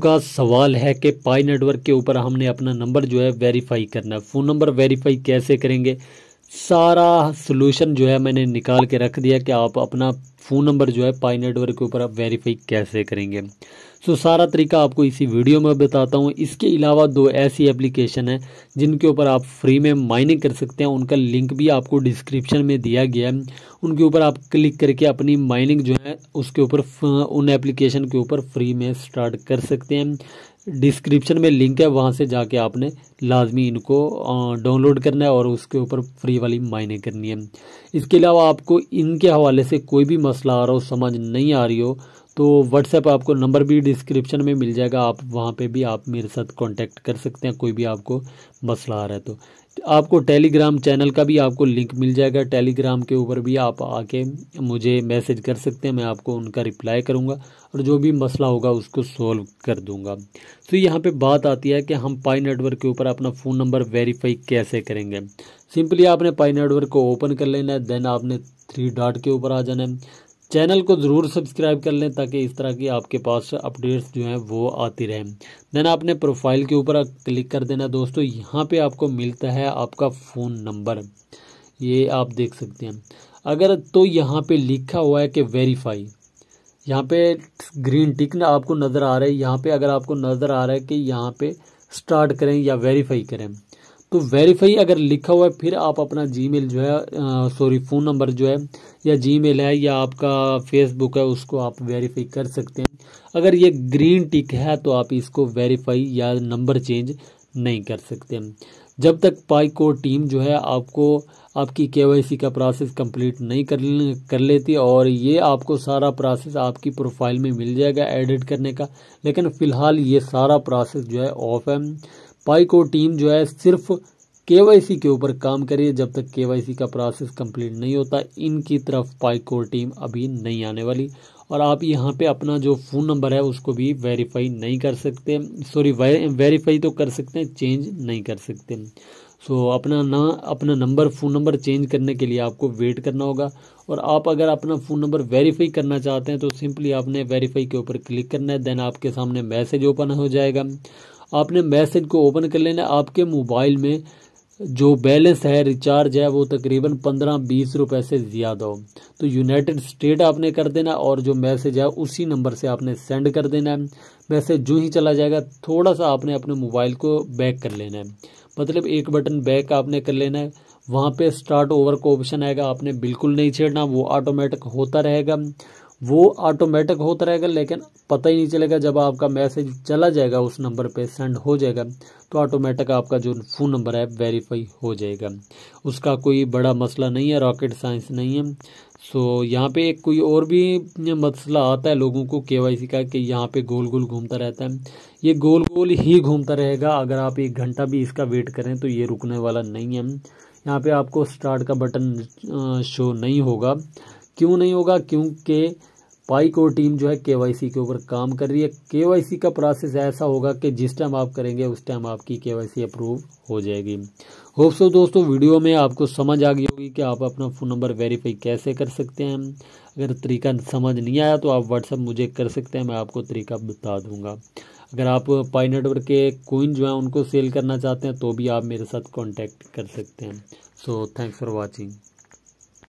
का सवाल है कि पाई नेटवर्क के ऊपर हमने अपना नंबर जो है वेरीफाई करना है फ़ोन नंबर वेरीफाई कैसे करेंगे सारा सोल्यूशन जो है मैंने निकाल के रख दिया कि आप अपना फ़ोन नंबर जो है पाई नेटवर्क के ऊपर आप वेरीफाई कैसे करेंगे सो सारा तरीका आपको इसी वीडियो में बताता हूँ इसके अलावा दो ऐसी एप्लीकेशन है जिनके ऊपर आप फ्री में माइनिंग कर सकते हैं उनका लिंक भी आपको डिस्क्रिप्शन में दिया गया है उनके ऊपर आप क्लिक करके अपनी माइनिंग जो है उसके ऊपर उन एप्लीकेशन के ऊपर फ्री में स्टार्ट कर सकते हैं डिस्क्रिप्शन में लिंक है वहाँ से जाके आपने लाजमी इनको डाउनलोड करना है और उसके ऊपर फ्री वाली माइनिंग करनी है इसके अलावा आपको इनके हवाले से कोई भी मसला आ रहा हो समझ नहीं आ रही हो तो व्हाट्सएप आपको नंबर भी डिस्क्रिप्शन में मिल जाएगा आप वहाँ पे भी आप मेरे साथ कांटेक्ट कर सकते हैं कोई भी आपको मसला आ रहा है तो आपको टेलीग्राम चैनल का भी आपको लिंक मिल जाएगा टेलीग्राम के ऊपर भी आप आके मुझे मैसेज कर सकते हैं मैं आपको उनका रिप्लाई करूँगा और जो भी मसला होगा उसको सॉल्व कर दूँगा तो यहाँ पर बात आती है कि हम पाई नेटवर्क के ऊपर अपना फ़ोन नंबर वेरीफाई कैसे करेंगे सिंपली आपने पाई नेटवर्क को ओपन कर लेना है देन आपने थ्री डॉट के ऊपर आ जाना है चैनल को ज़रूर सब्सक्राइब कर लें ताकि इस तरह की आपके पास अपडेट्स जो हैं वो आती रहें देन आपने प्रोफाइल के ऊपर क्लिक कर देना दोस्तों यहाँ पे आपको मिलता है आपका फ़ोन नंबर ये आप देख सकते हैं अगर तो यहाँ पे लिखा हुआ है कि वेरीफाई यहाँ पे ग्रीन टिक ना आपको नज़र आ रहा है यहाँ पर अगर आपको नज़र आ रहा है कि यहाँ पर स्टार्ट करें या वेरीफाई करें तो वेरीफाई अगर लिखा हुआ है फिर आप अपना जीमेल जो है सॉरी फ़ोन नंबर जो है या जीमेल है या आपका फेसबुक है उसको आप वेरीफाई कर सकते हैं अगर ये ग्रीन टिक है तो आप इसको वेरीफाई या नंबर चेंज नहीं कर सकते जब तक पाई टीम जो है आपको आपकी केवाईसी का प्रोसेस कंप्लीट नहीं कर कर लेती और ये आपको सारा प्रोसेस आपकी प्रोफाइल में मिल जाएगा एडिट करने का लेकिन फ़िलहाल ये सारा प्रोसेस जो है ऑफ है पाई टीम जो है सिर्फ केवाईसी के ऊपर काम करिए जब तक केवाईसी का प्रोसेस कंप्लीट नहीं होता इनकी तरफ पाइको टीम अभी नहीं आने वाली और आप यहाँ पे अपना जो फ़ोन नंबर है उसको भी वेरीफाई नहीं कर सकते सॉरी वेरीफाई तो कर सकते हैं चेंज नहीं कर सकते सो so, अपना ना अपना नंबर फ़ोन नंबर चेंज करने के लिए आपको वेट करना होगा और आप अगर अपना फ़ोन नंबर वेरीफाई करना चाहते हैं तो सिंपली आपने वेरीफाई के ऊपर क्लिक करना है देन आपके सामने मैसेज ओपन हो जाएगा आपने मैसेज को ओपन कर लेना आपके मोबाइल में जो बैलेंस है रिचार्ज है वो तकरीबन पंद्रह बीस रुपए से ज़्यादा हो तो यूनाइटेड स्टेट आपने कर देना और जो मैसेज है उसी नंबर से आपने सेंड कर देना है मैसेज जो ही चला जाएगा थोड़ा सा आपने अपने मोबाइल को बैक कर लेना है मतलब एक बटन बैक आपने कर लेना है वहाँ पे स्टार्ट ओवर का ऑप्शन आएगा आपने बिल्कुल नहीं छेड़ना वो ऑटोमेटिक होता रहेगा वो ऑटोमेटिक होता रहेगा लेकिन पता ही नहीं चलेगा जब आपका मैसेज चला जाएगा उस नंबर पे सेंड हो जाएगा तो ऑटोमेटिक आपका जो फ़ोन नंबर है वेरीफाई हो जाएगा उसका कोई बड़ा मसला नहीं है रॉकेट साइंस नहीं है सो यहाँ पे एक कोई और भी मसला आता है लोगों को सी का कि यहाँ पे गोल गोल घूमता रहता है ये गोल गोल ही घूमता रहेगा अगर आप एक घंटा भी इसका वेट करें तो ये रुकने वाला नहीं है यहाँ पे आपको स्टार्ट का बटन शो नहीं होगा क्यों नहीं होगा क्योंकि पाई को टीम जो है केवाईसी के ऊपर काम कर रही है केवाईसी का प्रोसेस ऐसा होगा कि जिस टाइम आप करेंगे उस टाइम आपकी केवाईसी अप्रूव हो जाएगी होप सो दोस्तों वीडियो में आपको समझ आ गई होगी कि आप अपना फ़ोन नंबर वेरीफाई कैसे कर सकते हैं अगर तरीका समझ नहीं आया तो आप व्हाट्सअप मुझे कर सकते हैं मैं आपको तरीका बता दूंगा अगर आप पाई नेटवर्क के कोइन जो है उनको सेल करना चाहते हैं तो भी आप मेरे साथ कॉन्टैक्ट कर सकते हैं सो थैंक्स फॉर वॉचिंग